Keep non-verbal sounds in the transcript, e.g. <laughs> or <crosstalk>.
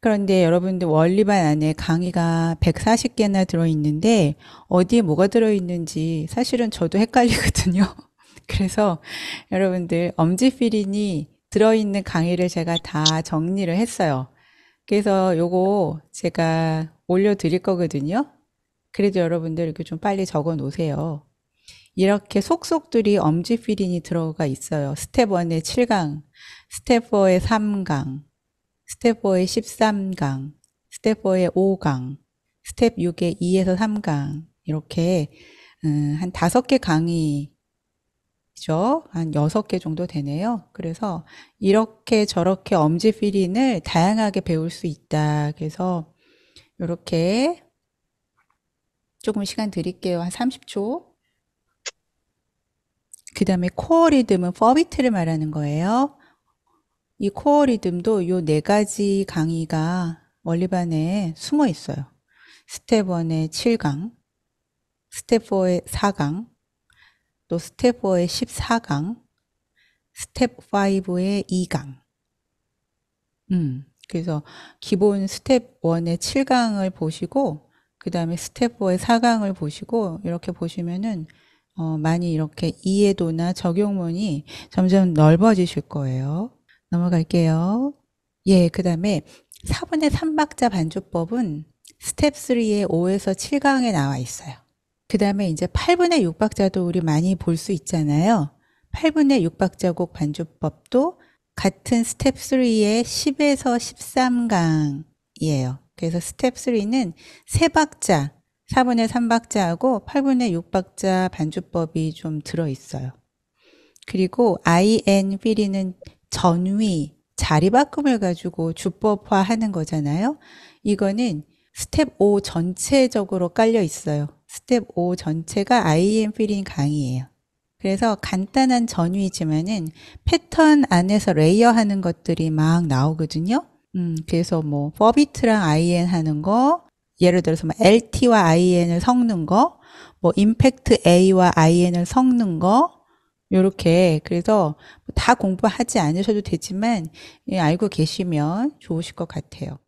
그런데 여러분들 원리반 안에 강의가 140개나 들어있는데 어디에 뭐가 들어있는지 사실은 저도 헷갈리거든요. <laughs> 그래서 여러분들 엄지필인이 들어있는 강의를 제가 다 정리를 했어요. 그래서 요거 제가 올려드릴 거거든요. 그래도 여러분들 이렇게 좀 빨리 적어 놓으세요. 이렇게 속속들이 엄지필인이 들어가 있어요. 스텝 1의 7강, 스텝 4의 3강, 스텝 4의 13강, 스텝 4의 5강, 스텝 6의 2에서 3강, 이렇게, 음, 한 5개 강의, 한 6개 정도 되네요. 그래서 이렇게 저렇게 엄지 필인을 다양하게 배울 수 있다. 그래서 이렇게 조금 시간 드릴게요. 한 30초. 그 다음에 코어 리듬은 퍼비트를 말하는 거예요. 이 코어 리듬도 요 네 가지 강의가 원리반에 숨어 있어요. 스텝 1의 7강, 스텝 4의 4강, 또 스텝 4의 14강, 스텝 5의 2강. 음, 그래서 기본 스텝 1의 7강을 보시고, 그 다음에 스텝 4의 4강을 보시고, 이렇게 보시면은, 어, 많이 이렇게 이해도나 적용문이 점점 넓어지실 거예요. 넘어갈게요. 예, 그 다음에 4분의 3박자 반주법은 스텝 3의 5에서 7강에 나와 있어요. 그 다음에 이제 8분의 6박자도 우리 많이 볼 수 있잖아요. 8분의 6박자곡 반주법도 같은 스텝 3의 10에서 13강이에요. 그래서 스텝 3는 3박자, 4분의 3박자하고 8분의 6박자 반주법이 좀 들어있어요. 그리고 IN 휠이는 전위, 자리바꿈을 가지고 주법화하는 거잖아요. 이거는 스텝 5 전체적으로 깔려 있어요. 스텝 5 전체가 I am f e 강의예요. 그래서 간단한 전위지만은 패턴 안에서 레이어 하는 것들이 막 나오거든요. 음, 그래서 뭐, 버비트랑 IN 하는 거, 예를 들어서 뭐 LT와 IN을 섞는 거, 뭐, 임팩트 A와 IN을 섞는 거, 요렇게 그래서 뭐 다 공부하지 않으셔도 되지만 예, 알고 계시면 좋으실 것 같아요.